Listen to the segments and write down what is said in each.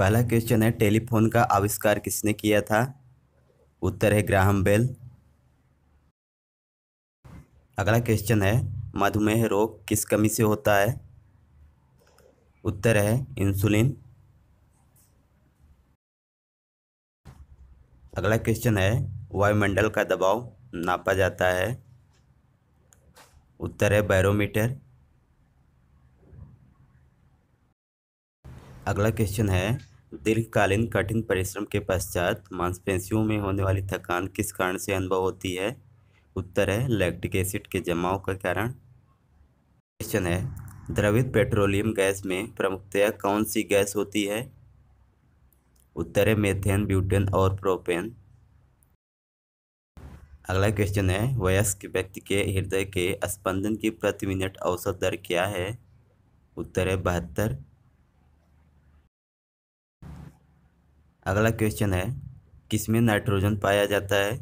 पहला क्वेश्चन है टेलीफोन का आविष्कार किसने किया था उत्तर है ग्राहम बेल अगला क्वेश्चन है मधुमेह रोग किस कमी से होता है उत्तर है इंसुलिन अगला क्वेश्चन है वायुमंडल का दबाव नापा जाता है उत्तर है बैरोमीटर अगला क्वेश्चन है दीर्घकालीन कठिन परिश्रम के पश्चात मांसपेशियों में होने वाली थकान किस कारण से अनुभव होती है उत्तर है लैक्टिक एसिड के जमाव का कारण क्वेश्चन है द्रवित पेट्रोलियम गैस में प्रमुखतया कौन सी गैस होती है उत्तर है मेथेन ब्यूटेन और प्रोपेन अगला क्वेश्चन है वयस्क व्यक्ति के हृदय के स्पंदन की प्रति मिनट औसत दर क्या है उत्तर है बहत्तर अगला क्वेश्चन है किसमें नाइट्रोजन पाया जाता है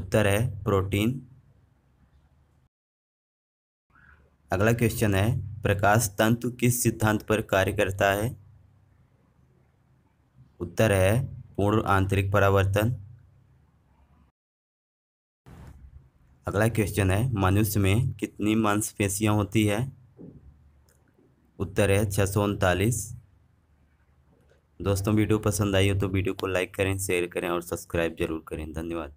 उत्तर है प्रोटीन अगला क्वेश्चन है प्रकाश तंतु किस सिद्धांत पर कार्य करता है उत्तर है पूर्ण आंतरिक परावर्तन अगला क्वेश्चन है मनुष्य में कितनी मांसपेशियां होती है उत्तर है छः सौ उनतालीस दोस्तों वीडियो पसंद आई हो तो वीडियो को लाइक करें शेयर करें और सब्सक्राइब जरूर करें धन्यवाद